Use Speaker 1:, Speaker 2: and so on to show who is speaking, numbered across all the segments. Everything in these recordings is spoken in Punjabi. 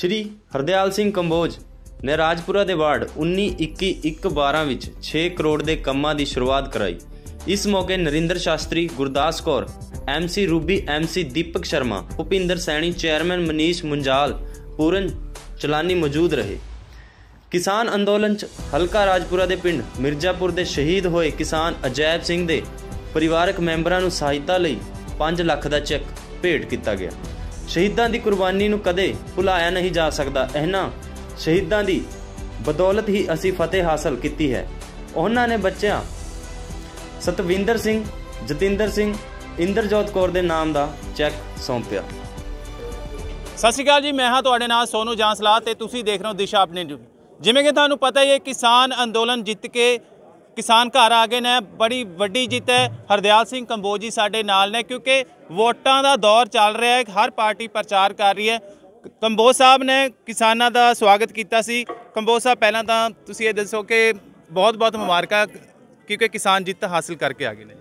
Speaker 1: ਸ਼੍ਰੀ ਹਰਦੇਵਾਲ ਸਿੰਘ ਕੰਬੋਜ ਨੇ ਰਾਜਪੁਰਾ ਦੇ ਵਾਰਡ 19 ਵਿੱਚ 6 ਕਰੋੜ ਦੇ ਕੰਮਾਂ ਦੀ ਸ਼ੁਰੂਆਤ ਕਰਾਈ ਇਸ ਮੌਕੇ Narinder Shastri Gurdas Kaur MC Ruby MC Deepak Sharma Bhupinder Saini chairman Manish Munjal Puran Chalani ਮੌਜੂਦ ਰਹੇ ਕਿਸਾਨ ਅੰਦੋਲਨ ਚ ਹਲਕਾ ਰਾਜਪੁਰਾ ਦੇ ਪਿੰਡ ਮਿਰਜ਼ਾਪੁਰ ਦੇ ਸ਼ਹੀਦ ਹੋਏ ਕਿਸਾਨ ਅਜੈਬ ਸਿੰਘ ਦੇ ਪਰਿਵਾਰਕ ਮੈਂਬਰਾਂ ਨੂੰ ਸਹਾਇਤਾ ਲਈ 5 ਲੱਖ ਦਾ ਚੈੱਕ ਭੇਟ ਕੀਤਾ ਗਿਆ ਸ਼ਹੀਦਾਂ ਦੀ ਕੁਰਬਾਨੀ ਨੂੰ ਕਦੇ ਭੁਲਾਇਆ ਨਹੀਂ ਜਾ ਸਕਦਾ ਇਹਨਾਂ ਸ਼ਹੀਦਾਂ ਦੀ ਬਦੌਲਤ ਹੀ ਅਸੀਂ ਫਤਿਹ ਹਾਸਲ ਕੀਤੀ ਹੈ ਉਹਨਾਂ ਨੇ ਬੱਚਿਆਂ ਸਤਵਿੰਦਰ ਸਿੰਘ ਜਤਿੰਦਰ ਸਿੰਘ ਇੰਦਰਜੋਤ ਕੌਰ ਦੇ ਨਾਮ ਦਾ ਚੈੱਕ ਸੌਂਪਿਆ ਸਤਿ ਸ਼੍ਰੀ ਅਕਾਲ ਜੀ ਮੈਂ ਹਾਂ ਤੁਹਾਡੇ ਨਾਲ ਸੋਨੂ ਜਾਂਸਲਾ ਤੇ ਤੁਸੀਂ ਦੇਖ ਰਹੇ ਹੋ ਦਿਸ਼ਾ ਆਪਣੇ ਜਿਵੇਂ ਕਿ ਤੁਹਾਨੂੰ ਪਤਾ ਹੀ ਹੈ ਕਿਸਾਨ ਅੰਦੋਲਨ ਜਿੱਤ ਕੇ ਕਿਸਾਨ ਘਰ ਆ ਗਏ ਨੇ ਬੜੀ ਵੱਡੀ ਜਿੱਤ ਹੈ ਹਰਦਿਆਲ ਸਿੰਘ ਕੰਬੋਜੀ ਸਾਡੇ ਨਾਲ ਨੇ ਕਿਉਂਕਿ ਵੋਟਾਂ ਦਾ ਦੌਰ ਚੱਲ ਰਿਹਾ ਹੈ ਹਰ ਪਾਰਟੀ ਪ੍ਰਚਾਰ ਕਰ ਰਹੀ ਹੈ ਕੰਬੋਜ ਸਾਹਿਬ ਨੇ ਕਿਸਾਨਾਂ ਦਾ ਸਵਾਗਤ ਕੀਤਾ ਸੀ ਕੰਬੋਜ ਸਾਹਿਬ ਪਹਿਲਾਂ ਤਾਂ ਤੁਸੀਂ ਇਹ ਦੱਸੋ ਕਿ ਬਹੁਤ-ਬਹੁਤ ਮੁਬਾਰਕਾਂ ਕਿਉਂਕਿ ਕਿਸਾਨ ਜਿੱਤ ਹਾਸਲ ਕਰਕੇ ਆ ਗਏ ਨੇ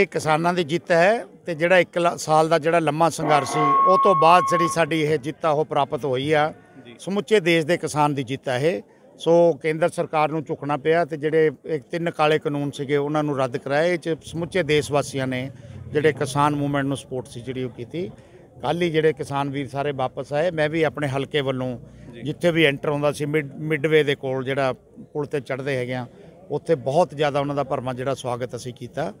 Speaker 2: ਇਹ ਕਿਸਾਨਾਂ ਦੀ ਜਿੱਤ ਹੈ ਤੇ ਜਿਹੜਾ 1 ਸਾਲ ਦਾ ਜਿਹੜਾ ਲੰਮਾ ਸੰਘਰਸ਼ ਸੀ ਉਹ ਤੋਂ ਬਾਅਦ ਜਿਹੜੀ ਸਾਡੀ ਇਹ ਜਿੱਤ ਆ ਉਹ ਪ੍ਰਾਪਤ ਹੋਈ ਆ ਸਮੁੱਚੇ ਦੇਸ਼ ਦੇ ਕਿਸਾਨ ਦੀ ਜਿੱਤ ਆ ਇਹ ਸੋ ਕੇਂਦਰ ਸਰਕਾਰ ਨੂੰ ਝੁਕਣਾ ਪਿਆ ਤੇ ਜਿਹੜੇ ਇੱਕ ਤਿੰਨ ਕਾਲੇ ਕਾਨੂੰਨ ਸੀਗੇ ਉਹਨਾਂ ਨੂੰ ਰੱਦ ਕਰਾਇਆ ਇਹ ਚ ਸਮੁੱਚੇ ਦੇਸ਼ ਵਾਸੀਆਂ ਨੇ ਜਿਹੜੇ ਕਿਸਾਨ ਮੂਵਮੈਂਟ ਨੂੰ ਸਪੋਰਟ ਸੀ ਜਿਹੜੀ ਉਹ ਕੀਤੀ ਕੱਲ ਹੀ ਜਿਹੜੇ ਕਿਸਾਨ ਵੀਰ ਸਾਰੇ ਵਾਪਸ ਆਏ ਮੈਂ ਵੀ ਆਪਣੇ ਹਲਕੇ ਵੱਲੋਂ ਜਿੱਥੇ ਵੀ ਐਂਟਰ ਹੁੰਦਾ ਸੀ ਮਿਡਵੇ ਦੇ ਕੋਲ ਜਿਹੜਾ ਪੁਲ ਤੇ ਚੜਦੇ ਹੈਗੇ ਆ ਉੱਥੇ ਬਹੁਤ ਜ਼ਿਆਦਾ ਉਹਨਾਂ ਦਾ ਭਰਮਾ ਜਿਹੜਾ ਸਵਾਗਤ ਅਸੀਂ ਕੀਤਾ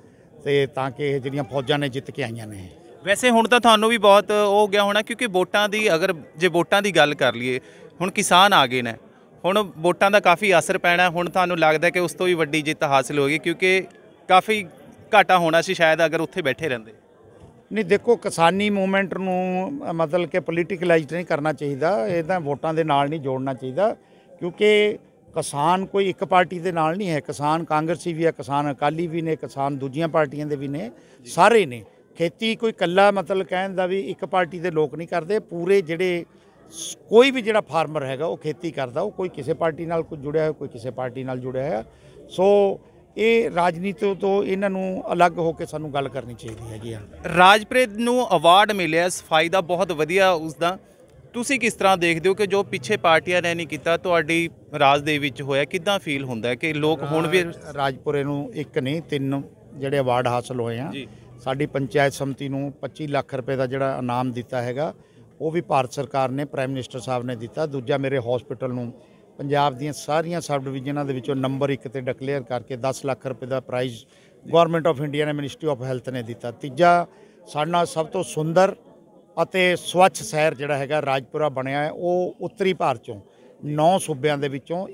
Speaker 2: ਤੇ ਤਾਂ ਕਿ ਇਹ ਜਿਹੜੀਆਂ ਫੌਜਾਂ ਨੇ ਜਿੱਤ ਕੇ ਆਈਆਂ ਨੇ
Speaker 1: ਵੈਸੇ ਹੁਣ ਤਾਂ ਤੁਹਾਨੂੰ ਵੀ ਬਹੁਤ ਉਹ ਹੋ ਗਿਆ ਹੋਣਾ ਕਿਉਂਕਿ ਵੋਟਾਂ ਦੀ ਅਗਰ ਜੇ ਵੋਟਾਂ ਦੀ ਗੱਲ ਕਰ ਲਈਏ ਹੁਣ ਕਿਸਾਨ ਆ ਗਏ ਨੇ ਹੁਣ ਵੋਟਾਂ ਦਾ ਕਾਫੀ ਅਸਰ ਪੈਣਾ ਹੁਣ ਤੁਹਾਨੂੰ ਲੱਗਦਾ ਕਿ ਉਸ ਤੋਂ ਵੀ ਵੱਡੀ ਜਿੱਤ ਹਾਸਲ ਹੋਗੀ ਕਿਉਂਕਿ ਕਾਫੀ ਘਾਟਾ ਹੋਣਾ ਸੀ ਸ਼ਾਇਦ ਅਗਰ ਉੱਥੇ ਬੈਠੇ ਰਹਿੰਦੇ
Speaker 2: ਨਹੀਂ ਦੇਖੋ ਕਿਸਾਨੀ ਮੂਵਮੈਂਟ ਨੂੰ ਮਤਲਬ ਕਿ ਪੋਲੀਟੀਕਲਾਈਜ਼ ਨਹੀਂ ਕਰਨਾ ਚਾਹੀਦਾ ਇਹ ਤਾਂ ਵੋਟਾਂ ਦੇ ਨਾਲ ਨਹੀਂ ਜੋੜਨਾ ਚਾਹੀਦਾ ਕਿਉਂਕਿ ਕਿਸਾਨ ਕੋਈ ਇੱਕ ਪਾਰਟੀ ਦੇ ਨਾਲ ਨਹੀਂ ਹੈ ਕਿਸਾਨ ਕਾਂਗਰਸੀ ਵੀ ਹੈ ਕਿਸਾਨ ਅਕਾਲੀ ਵੀ ਨੇ ਕਿਸਾਨ ਦੂਜੀਆਂ ਪਾਰਟੀਆਂ ਦੇ ਵੀ ਨੇ ਸਾਰੇ ਨੇ ਖੇਤੀ ਕੋਈ ਕੱਲਾ ਮਤਲਬ ਕਹਿਣ ਦਾ ਵੀ ਇੱਕ ਪਾਰਟੀ ਦੇ ਲੋਕ ਨਹੀਂ ਕਰਦੇ ਪੂਰੇ ਜਿਹੜੇ ਕੋਈ ਵੀ ਜਿਹੜਾ ਫਾਰਮਰ ਹੈਗਾ ਉਹ ਖੇਤੀ ਕਰਦਾ ਉਹ ਕੋਈ ਕਿਸੇ ਪਾਰਟੀ ਨਾਲ ਕੋਈ ਜੁੜਿਆ ਹੋਇਆ ਕੋਈ ਕਿਸੇ ਪਾਰਟੀ ਨਾਲ ਜੁੜਿਆ ਹੋਇਆ ਸੋ ਇਹ ਰਾਜਨੀਤੀ ਤੋਂ ਇਹਨਾਂ ਨੂੰ ਅਲੱਗ ਹੋ ਕੇ ਸਾਨੂੰ ਗੱਲ ਕਰਨੀ ਚਾਹੀਦੀ ਹੈਗੀ ਆ
Speaker 1: ਰਾਜਪ੍ਰੀਤ ਨੂੰ ਅਵਾਰਡ ਮਿਲਿਆ ਸਫਾਈ ਦਾ ਬਹੁਤ ਵਧੀਆ ਉਸ ਦਾ ਤੁਸੀਂ ਕਿਸ ਤਰ੍ਹਾਂ ਦੇਖਦੇ ਹੋ ਕਿ ਜੋ ਪਿੱਛੇ ਪਾਰਟੀਆਂ ਨੇ ਨਹੀਂ ਕੀਤਾ ਤੁਹਾਡੀ ਰਾਜ ਦੇ ਵਿੱਚ ਹੋਇਆ ਕਿਦਾਂ ਫੀਲ ਹੁੰਦਾ
Speaker 2: ਕਿ ਲੋਕ ਹੁਣ ਵੀ ਰਾਜਪੁਰੇ ਨੂੰ ਇੱਕ ਨਹੀਂ ਤਿੰਨ ਜਿਹੜੇ ਅਵਾਰਡ ਹਾਸਲ ਹੋਏ ਆ ਸਾਡੀ ਪੰਚਾਇਤ ਸਮਤੀ ਨੂੰ 25 ਲੱਖ ਰੁਪਏ ਦਾ ਜਿਹੜਾ ਇਨਾਮ ਦਿੱਤਾ ਹੈਗਾ ਉਹ ਵੀ ਭਾਰਤ ਸਰਕਾਰ ਨੇ ਪ੍ਰਾਈਮ ਮਿਨਿਸਟਰ ਸਾਹਿਬ ਨੇ ਦਿੱਤਾ ਦੂਜਾ ਮੇਰੇ ਹਸਪੀਟਲ ਨੂੰ ਪੰਜਾਬ ਦੀਆਂ ਸਾਰੀਆਂ ਸਬ ਡਿਵੀਜ਼ਨਾਂ ਦੇ ਵਿੱਚੋਂ ਨੰਬਰ 1 ਤੇ ਡਿਕਲੇਅਰ ਕਰਕੇ 10 ਲੱਖ ਰੁਪਏ ਦਾ ਪ੍ਰਾਈਜ਼ ਗਵਰਨਮੈਂਟ ਆਫ ਇੰਡੀਆ ਨੇ ਮਿਨਿਸਟਰੀ ਆਫ ਹੈਲਥ ਨੇ ਦਿੱਤਾ ਤੀਜਾ ਸਾਡਾ ਸਭ ਤੋਂ ਸੁੰਦਰ ਅਤੇ ਸਵੱਛ ਸ਼ਹਿਰ ਜਿਹੜਾ ਹੈਗਾ ਰਾਜਪੁਰਾ ਬਣਿਆ ਹੈ ਉਹ ਉੱਤਰੀ ਭਾਰਤ ਚੋਂ 9 ਸੂਬਿਆਂ ਦੇ ਵਿੱਚੋਂ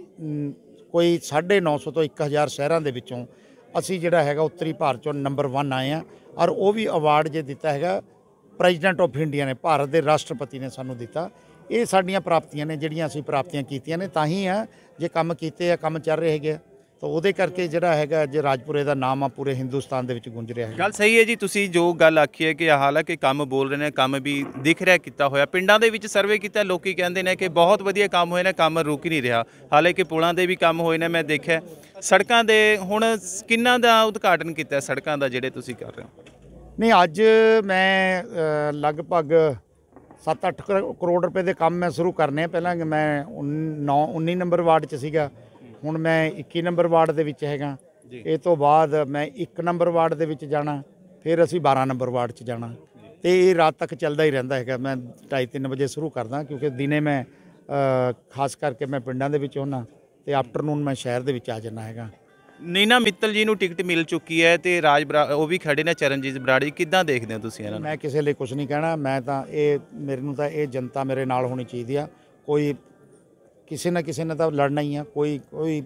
Speaker 2: ਕੋਈ 950 ਤੋਂ 1000 ਸ਼ਹਿਰਾਂ ਦੇ ਵਿੱਚੋਂ ਅਸੀਂ ਜਿਹੜਾ ਹੈਗਾ ਉੱਤਰੀ ਭਾਰਤ ਚੋਂ ਨੰਬਰ 1 ਆਏ ਆ ਔਰ ਉਹ ਵੀ ਅਵਾਰਡ ਜੇ ਦਿੱਤਾ ਹੈਗਾ ਪ੍ਰੈਜ਼ੀਡੈਂਟ ਆਫ ਇੰਡੀਆ ਨੇ ਭਾਰਤ ਦੇ ਰਾਸ਼ਟਰਪਤੀ ਨੇ ਸਾਨੂੰ ਦਿੱਤਾ ਇਹ ਸਾਡੀਆਂ ਪ੍ਰਾਪਤੀਆਂ ਨੇ ਜਿਹੜੀਆਂ ਅਸੀਂ ਪ੍ਰਾਪਤੀਆਂ ਕੀਤੀਆਂ ਨੇ ਤਾਂ ਹੀ ਆ ਜੇ ਕੰਮ ਕੀਤੇ ਆ ਕੰਮ ਚੱਲ ਰਹੇ ਹੈਗੇ ਤਾਂ ਉਹਦੇ ਕਰਕੇ ਜਿਹੜਾ ਹੈਗਾ ਜੇ ਰਾਜਪੁਰੇ ਦਾ ਨਾਮ ਆ ਪੂਰੇ ਹਿੰਦੁਸਤਾਨ ਦੇ ਵਿੱਚ ਗੂੰਜ ਰਿਹਾ ਹੈ ਗੱਲ ਸਹੀ
Speaker 1: ਹੈ ਜੀ ਤੁਸੀਂ ਜੋ ਗੱਲ ਆਖੀ ਹੈ ਕਿ ਹਾਲਾਂਕਿ ਕੰਮ ਬੋਲ ਰਹੇ ਨੇ ਕੰਮ ਵੀ ਦਿਖ ਰਿਹਾ ਕੀਤਾ ਹੋਇਆ ਪਿੰਡਾਂ ਦੇ ਵਿੱਚ ਸਰਵੇ ਕੀਤਾ ਲੋਕੀ ਕਹਿੰਦੇ ਨੇ ਕਿ ਬਹੁਤ ਵਧੀਆ ਕੰਮ ਹੋਏ ਨੇ ਕੰਮ ਰੁਕ ਨਹੀਂ ਰਿਹਾ ਹਾਲਾਂਕਿ ਪੁਲਾਂ ਦੇ ਵੀ ਕੰਮ ਹੋਏ ਨੇ ਮੈਂ ਦੇਖਿਆ ਸੜਕਾਂ ਦੇ ਹੁਣ ਕਿੰਨਾ ਦਾ ਉਦਘਾਟਨ ਕੀਤਾ ਸੜਕਾਂ ਦਾ ਜਿਹੜੇ ਤੁਸੀਂ ਕਰ ਰਹੇ ਹੋ
Speaker 2: ਨਹੀਂ ਅੱਜ ਮੈਂ ਲਗਭਗ 7-8 ਕਰੋੜ ਰੁਪਏ ਦੇ ਕੰਮ ਮੈਂ ਸ਼ੁਰੂ ਕਰਨੇ ਪਹਿਲਾਂ ਮੈਂ 9 19 ਨੰਬਰ ਵਾਰਡ 'ਚ ਸੀਗਾ ਹੁਣ ਮੈਂ 21 ਨੰਬਰ ਵਾਰਡ ਦੇ ਵਿੱਚ ਹੈਗਾ ਇਹ ਤੋਂ ਬਾਅਦ ਮੈਂ 1 ਨੰਬਰ ਵਾਰਡ ਦੇ ਵਿੱਚ ਜਾਣਾ ਫਿਰ ਅਸੀਂ 12 ਨੰਬਰ ਵਾਰਡ 'ਚ ਜਾਣਾ ਤੇ ਇਹ ਰਾਤ ਤੱਕ ਚੱਲਦਾ ਹੀ ਰਹਿੰਦਾ ਹੈਗਾ ਮੈਂ 2:30 ਵਜੇ ਸ਼ੁਰੂ ਕਰਦਾ ਕਿਉਂਕਿ ਦਿਨੇ ਮੈਂ ਖਾਸ ਕਰਕੇ ਮੈਂ ਪਿੰਡਾਂ ਦੇ ਵਿੱਚ ਹੁੰਨਾ ਤੇ ਆਫਟਰਨੂਨ ਮੈਂ ਸ਼ਹਿਰ ਦੇ ਵਿੱਚ ਆ ਜਾਣਾ ਹੈਗਾ
Speaker 1: ਨੀਨਾ ਮਿੱਤਲ ਜੀ ਨੂੰ ਟਿਕਟ ਮਿਲ ਚੁੱਕੀ ਹੈ ਤੇ ਰਾਜ ਉਹ ਵੀ ਖੜੇ ਨੇ ਚਰਨਜੀਤ ਬਰਾੜੀ ਕਿੱਦਾਂ ਦੇਖਦੇ ਹੋ ਤੁਸੀਂ ਇਹਨਾਂ ਨੂੰ ਮੈਂ
Speaker 2: ਕਿਸੇ ਲਈ ਕੁਝ ਨਹੀਂ ਕਹਿਣਾ ਮੈਂ ਤਾਂ ਇਹ ਮੇਰੇ ਨੂੰ ਤਾਂ ਇਹ ਜਨਤਾ ਮੇਰੇ ਨਾਲ ਹੋਣੀ ਚਾਹੀਦੀ ਆ ਕੋਈ ਕਿਸੇ ਨਾ ਕਿਸੇ ਨੇ ਤਾਂ ਲੜਨਾ ਹੀ ਆ ਕੋਈ ਕੋਈ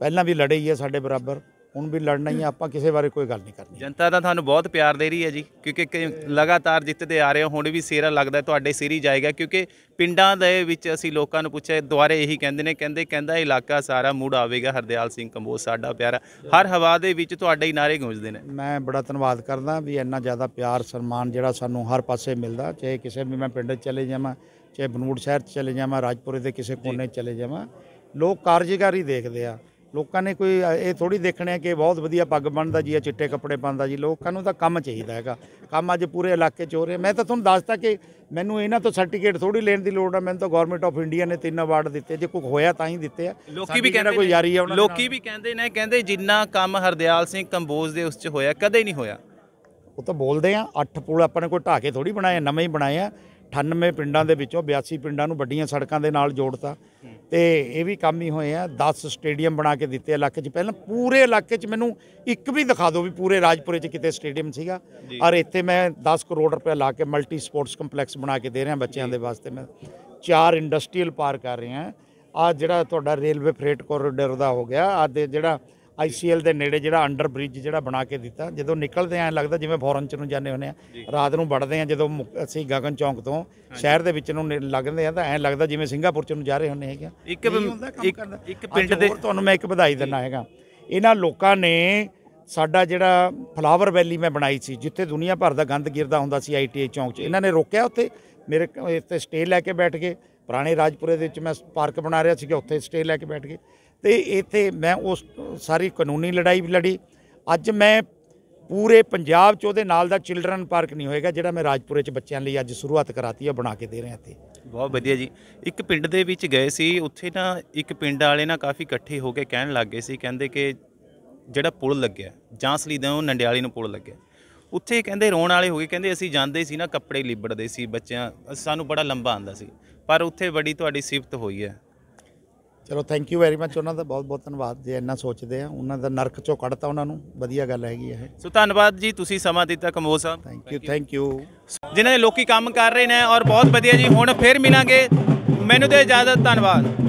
Speaker 2: ਪਹਿਲਾਂ ਵੀ ਲੜੇ ਹੀ ਆ ਸਾਡੇ ਬਰਾਬਰ ਹੁਣ ਵੀ ਲੜਨਾ ਹੀ ਆ ਆਪਾਂ ਕਿਸੇ ਬਾਰੇ ਕੋਈ ਗੱਲ ਨਹੀਂ
Speaker 1: ਕਰਨੀ ਜਨਤਾ ਤਾਂ ਤੁਹਾਨੂੰ ਬਹੁਤ ਪਿਆਰ ਦੇ ਰਹੀ ਹੈ ਜੀ ਕਿਉਂਕਿ ਲਗਾਤਾਰ ਜਿੱਤਦੇ ਆ ਰਹੇ ਹੋ ਹੁਣ ਵੀ ਸੇਰਾ ਲੱਗਦਾ ਤੁਹਾਡੇ ਸਿਰ ਹੀ ਜਾਏਗਾ ਕਿਉਂਕਿ ਪਿੰਡਾਂ ਦੇ ਵਿੱਚ ਅਸੀਂ ਲੋਕਾਂ ਨੂੰ ਪੁੱਛਿਆ ਦੁਆਰੇ ਇਹੀ ਕਹਿੰਦੇ ਨੇ ਕਹਿੰਦੇ ਕਹਿੰਦਾ ਇਲਾਕਾ ਸਾਰਾ ਮੂਡ ਆਵੇਗਾ ਹਰਦਿਆਲ ਸਿੰਘ ਕੰਬੋਜ ਸਾਡਾ ਪਿਆਰਾ ਹਰ ਹਵਾ ਦੇ ਵਿੱਚ ਤੁਹਾਡੇ ਹੀ ਨਾਰੇ ਗੂੰਜਦੇ ਨੇ
Speaker 2: ਮੈਂ ਬੜਾ ਧੰਨਵਾਦ ਕਰਦਾ ਵੀ ਇੰਨਾ ਜ਼ਿਆਦਾ ਪਿਆਰ ਸਨਮਾਨ ਜਿਹੜਾ ਸਾਨੂੰ ਹਰ ਪਾਸੇ ਮਿਲਦਾ ਚਾਹੇ ਕਿਸੇ ਵੀ ਮੈਂ ਪਿੰਡ 'ਚ ਚਲੇ ਜਾਵਾਂ ਚਾਹੇ ਬਨੂੜ ਸ਼ਹਿਰ 'ਚ ਚਲੇ ਜਾਵਾਂ ਰਾਜਪੁਰੇ ਦੇ ਕਿਸੇ ਕੋਨੇ 'ਚ ਚਲੇ ਜਾਵਾਂ ਲੋਕ ਕਾਰਜਕਾਰੀ ਦੇਖਦੇ ਆ ਲੋਕਾਂ ਨੇ ਕੋਈ ਇਹ ਥੋੜੀ ਦੇਖਣਿਆ ਕਿ ਬਹੁਤ ਵਧੀਆ ਪੱਗ ਬੰਨਦਾ ਜੀ ਆ ਚਿੱਟੇ ਕੱਪੜੇ ਪਾਉਂਦਾ ਜੀ ਲੋਕਾਂ ਨੂੰ ਤਾਂ ਕੰਮ ਚਾਹੀਦਾ ਹੈਗਾ ਕੰਮ ਅੱਜ ਪੂਰੇ ਇਲਾਕੇ 'ਚ ਹੋ ਰਿਹਾ ਮੈਂ ਤਾਂ ਤੁਹਾਨੂੰ ਦੱਸਤਾ ਕਿ ਮੈਨੂੰ ਇਹਨਾਂ ਤੋਂ ਸਰਟੀਫਿਕੇਟ ਥੋੜੀ ਲੈਣ ਦੀ ਲੋੜ ਆ ਮੈਨੂੰ ਤਾਂ ਗਵਰਨਮੈਂਟ ਆਫ ਇੰਡੀਆ ਨੇ ਤਿੰਨ ਅਵਾਰਡ ਦਿੱਤੇ ਜੇ ਕੋਈ ਹੋਇਆ ਤਾਂ ਹੀ ਦਿੱਤੇ ਆ ਲੋਕੀ ਵੀ ਕਹਿੰਦੇ ਕੋਈ ਯਾਰੀ ਆ ਉਹਨਾਂ ਲੋਕੀ
Speaker 1: ਵੀ ਕਹਿੰਦੇ ਨੇ ਕਹਿੰਦੇ ਜਿੰਨਾ ਕੰਮ ਹਰਦਿਆਲ ਸਿੰਘ ਕੰਬੋਜ ਦੇ ਉਸ 'ਚ ਹੋਇਆ ਕਦੇ ਨਹੀਂ ਹੋਇਆ
Speaker 2: ਉਹ ਤਾਂ ਬੋਲਦੇ ਆ ਅੱਠ ਪੁਲ ਆਪਾਂ ਨੇ ਕੋਈ ਢਾਕੇ ਥੋੜੀ ਬਣਾਏ ਨਵੇਂ ਹੀ ਬਣਾਏ ਆ 98 ਪਿੰਡਾਂ ਦੇ ਵਿੱਚੋਂ 82 ਪਿੰਡਾਂ ਨੂੰ ਵੱਡੀਆਂ ਸੜਕਾਂ ਦੇ ਨਾਲ ਜੋੜਤਾ ਤੇ ਇਹ ਵੀ ਕੰਮ ਹੀ ਹੋਏ ਆ 10 ਸਟੇਡੀਅਮ ਬਣਾ ਕੇ ਦਿੱਤੇ ਇਲਾਕੇ 'ਚ ਪਹਿਲਾਂ ਪੂਰੇ ਇਲਾਕੇ 'ਚ ਮੈਨੂੰ ਇੱਕ ਵੀ ਦਿਖਾ ਦਿਓ ਵੀ ਪੂਰੇ ਰਾਜਪੁਰੇ 'ਚ ਕਿਤੇ ਸਟੇਡੀਅਮ ਸੀਗਾ ਔਰ ਇੱਥੇ ਮੈਂ 10 ਕਰੋੜ ਰੁਪਏ ਲਾ ਕੇ ਮਲਟੀ ਸਪੋਰਟਸ ਕੰਪਲੈਕਸ ਬਣਾ ਕੇ ਦੇ ਰਿਹਾ ਬੱਚਿਆਂ ਦੇ ਵਾਸਤੇ ਮੈਂ ਚਾਰ ਇੰਡਸਟਰੀਅਲ ਪਾਰਕ ਕਰ ਰਹੇ ਆ ਆ ਜਿਹੜਾ ਤੁਹਾਡਾ ਰੇਲਵੇ ਫਰੇਟ ਕੋਰੀਡੋਰ ਦਾ ਹੋ ਗਿਆ ਆ ਦੇ ਜਿਹੜਾ ਆਈਸੀਐਲ ਦੇ ਨੇੜੇ ਜਿਹੜਾ ਅੰਡਰ ਬ੍ਰਿਜ ਜਿਹੜਾ ਬਣਾ ਕੇ ਦਿੱਤਾ ਜਦੋਂ ਨਿਕਲਦੇ ਆਂ ਲੱਗਦਾ ਜਿਵੇਂ ਫੋਰਨ ਚ ਨੂੰ ਜਾਂਦੇ ਹੁੰਨੇ ਆ ਰਾਤ ਨੂੰ ਵੜਦੇ ਆਂ ਜਦੋਂ ਅਸੀਂ ਗਗਨ ਚੌਂਕ ਤੋਂ ਸ਼ਹਿਰ ਦੇ ਵਿੱਚ ਨੂੰ ਲੱਗਦੇ ਆ ਤਾਂ ਐਂ ਲੱਗਦਾ ਜਿਵੇਂ ਸਿੰਗਾਪੁਰ ਚ ਨੂੰ ਜਾ ਰਹੇ ਹੁੰਨੇ ਹੈਗੇ ਇੱਕ ਇੱਕ ਪਿੰਡ ਦੇ ਹੋਰ ਤੁਹਾਨੂੰ ਮੈਂ ਇੱਕ ਵਧਾਈ ਦੇਣਾ ਹੈਗਾ ਇਹਨਾਂ ਲੋਕਾਂ ਨੇ ਸਾਡਾ ਜਿਹੜਾ ਫਲਾਵਰ ਵੈਲੀ ਮੈਂ ਬਣਾਈ ਸੀ ਜਿੱਥੇ ਦੁਨੀਆ ਭਰ ਦਾ ਗੰਦ ਗਿਰਦਾ ਹੁੰਦਾ ਸੀ ਆਈਟੀਆ ਚੌਂਕ 'ਚ ਇਹਨਾਂ ਨੇ ਰੋਕਿਆ ਉੱਥੇ ਮੇਰੇ ਇੱਥੇ ਸਟੇ ਲੈ ਕੇ ਬੈਠ ਗਏ ਪੁਰਾਣੇ ਰਾਜਪੁਰੇ ਦੇ ਵਿੱਚ ਮੈਂ ਪਾਰਕ ਬਣਾ ਰਿਹਾ ਸੀ ਕਿ ਉੱਥੇ ਸਟੇ ਲੈ ਕੇ ਬੈਠ ਗਏ ਤੇ ਇੱਥੇ ਮੈਂ ਉਸ ਸਾਰੀ ਕਾਨੂੰਨੀ ਲੜਾਈ ਵੀ ਲੜੀ ਅੱਜ ਮੈਂ ਪੂਰੇ ਪੰਜਾਬ 'ਚ ਉਹਦੇ ਨਾਲ ਦਾ ਚਿਲਡਰਨ ਪਾਰਕ ਨਹੀਂ ਹੋਏਗਾ ਜਿਹੜਾ ਮੈਂ ਰਾਜਪੁਰੇ 'ਚ ਬੱਚਿਆਂ ਲਈ ਅੱਜ ਸ਼ੁਰੂਆਤ ਕਰਾਤੀ ਹੈ ਬਣਾ ਕੇ ਦੇ ਰਹੇ ਹਾਂ ਤੇ
Speaker 1: ਬਹੁਤ ਵਧੀਆ ਜੀ ਇੱਕ ਪਿੰਡ ਦੇ ਵਿੱਚ ਗਏ ਸੀ ਉੱਥੇ ਨਾ ਇੱਕ ਪਿੰਡ ਵਾਲੇ ਨਾ ਕਾਫੀ ਇਕੱਠੇ ਹੋ ਕੇ ਕਹਿਣ ਲੱਗੇ ਸੀ ਕਹਿੰਦੇ ਕਿ ਜਿਹੜਾ ਪੁਲ ਲੱਗਿਆ ਜਾਂਸਲੀ ਦਾ ਉਹ ਨੰਡਿਆਲੀ ਨੂੰ ਪੁਲ ਲੱਗਿਆ ਉੱਥੇ ਕਹਿੰਦੇ ਰੋਣ ਵਾਲੇ ਹੋ ਗਏ ਕਹਿੰਦੇ ਅਸੀਂ ਜਾਂਦੇ ਸੀ ਨਾ ਕੱਪੜੇ ਲਿਬੜਦੇ ਸੀ ਬੱਚਿਆਂ ਸਾਨੂੰ ਬੜਾ ਲੰਬਾ ਆਂਦਾ ਸੀ ਪਰ ਉੱਥੇ ਬੜੀ ਤੁਹਾਡੀ ਸਿਫਤ ਹੋਈ ਹੈ
Speaker 2: ਚਲੋ ਥੈਂਕ ਯੂ ਵੈਰੀ ਮੱਚ ਉਹਨਾਂ ਦਾ ਬਹੁਤ ਬਹੁਤ ਧੰਨਵਾਦ ਜੇ ਇੰਨਾ ਸੋਚਦੇ ਆ ਉਹਨਾਂ ਦਾ ਨਰਕ ਚੋਂ ਕੱਢਤਾ ਉਹਨਾਂ ਨੂੰ ਵਧੀਆ ਗੱਲ ਹੈਗੀ ਇਹ
Speaker 1: ਸੋ ਧੰਨਵਾਦ ਜੀ ਤੁਸੀਂ ਸਮਾਂ ਦਿੱਤਾ Kamol Sahib thank you thank you ਜਿਨ੍ਹਾਂ ਦੇ ਲੋਕੀ ਕੰਮ ਕਰ ਰਹੇ ਨੇ ਔਰ ਬਹੁਤ ਵਧੀਆ ਜੀ ਹੁਣ ਫੇਰ ਮਿਲਾਂਗੇ ਮੈਨੂੰ ਤੇ ਇਜਾਜ਼ਤ ਧੰਨਵਾਦ